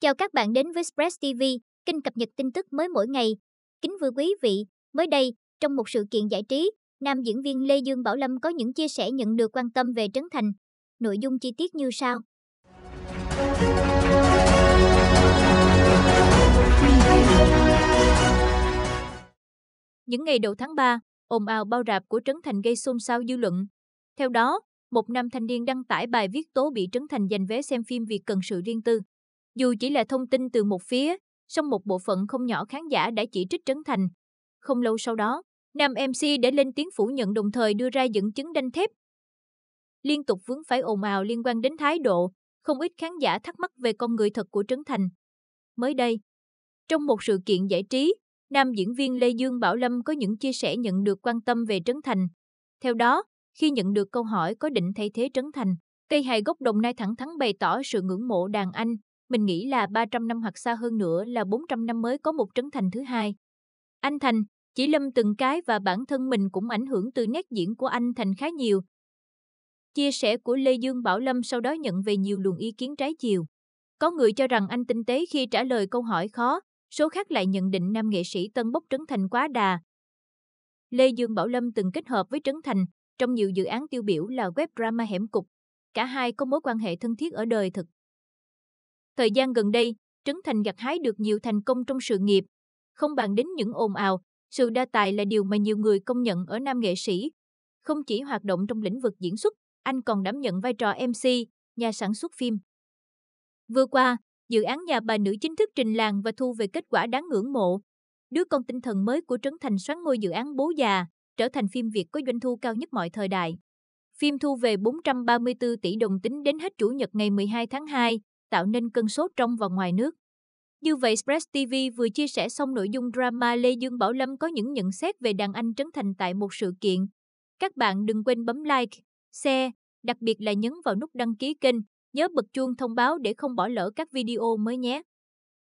Chào các bạn đến với Express TV, kênh cập nhật tin tức mới mỗi ngày. Kính thưa quý vị, mới đây, trong một sự kiện giải trí, nam diễn viên Lê Dương Bảo Lâm có những chia sẻ nhận được quan tâm về Trấn Thành. Nội dung chi tiết như sau. Những ngày đầu tháng 3, ồn ào bao rạp của Trấn Thành gây xôn xao dư luận. Theo đó, một nam thanh niên đăng tải bài viết tố bị Trấn Thành giành vé xem phim vì cần sự riêng tư. Dù chỉ là thông tin từ một phía, song một bộ phận không nhỏ khán giả đã chỉ trích Trấn Thành. Không lâu sau đó, nam MC đã lên tiếng phủ nhận đồng thời đưa ra dẫn chứng đanh thép. Liên tục vướng phải ồn ào liên quan đến thái độ, không ít khán giả thắc mắc về con người thật của Trấn Thành. Mới đây, trong một sự kiện giải trí, nam diễn viên Lê Dương Bảo Lâm có những chia sẻ nhận được quan tâm về Trấn Thành. Theo đó, khi nhận được câu hỏi có định thay thế Trấn Thành, cây hài gốc Đồng Nai thẳng thắn bày tỏ sự ngưỡng mộ đàn anh mình nghĩ là 300 năm hoặc xa hơn nữa là 400 năm mới có một Trấn Thành thứ hai. Anh Thành, chỉ lâm từng cái và bản thân mình cũng ảnh hưởng từ nét diễn của anh Thành khá nhiều. Chia sẻ của Lê Dương Bảo Lâm sau đó nhận về nhiều luồng ý kiến trái chiều. Có người cho rằng anh tinh tế khi trả lời câu hỏi khó, số khác lại nhận định nam nghệ sĩ Tân Bốc Trấn Thành quá đà. Lê Dương Bảo Lâm từng kết hợp với Trấn Thành trong nhiều dự án tiêu biểu là web drama hẻm cục. Cả hai có mối quan hệ thân thiết ở đời thực. Thời gian gần đây, Trấn Thành gặt hái được nhiều thành công trong sự nghiệp. Không bàn đến những ồn ào, sự đa tài là điều mà nhiều người công nhận ở nam nghệ sĩ. Không chỉ hoạt động trong lĩnh vực diễn xuất, anh còn đảm nhận vai trò MC, nhà sản xuất phim. Vừa qua, dự án nhà bà nữ chính thức trình làng và thu về kết quả đáng ngưỡng mộ. Đứa con tinh thần mới của Trấn Thành xoắn ngôi dự án Bố già, trở thành phim Việt có doanh thu cao nhất mọi thời đại. Phim thu về 434 tỷ đồng tính đến hết Chủ nhật ngày 12 tháng 2, tạo nên cơn sốt trong và ngoài nước. Như vậy, Express TV vừa chia sẻ xong nội dung drama Lê Dương Bảo Lâm có những nhận xét về đàn anh Trấn Thành tại một sự kiện. Các bạn đừng quên bấm like, share, đặc biệt là nhấn vào nút đăng ký kênh, nhớ bật chuông thông báo để không bỏ lỡ các video mới nhé.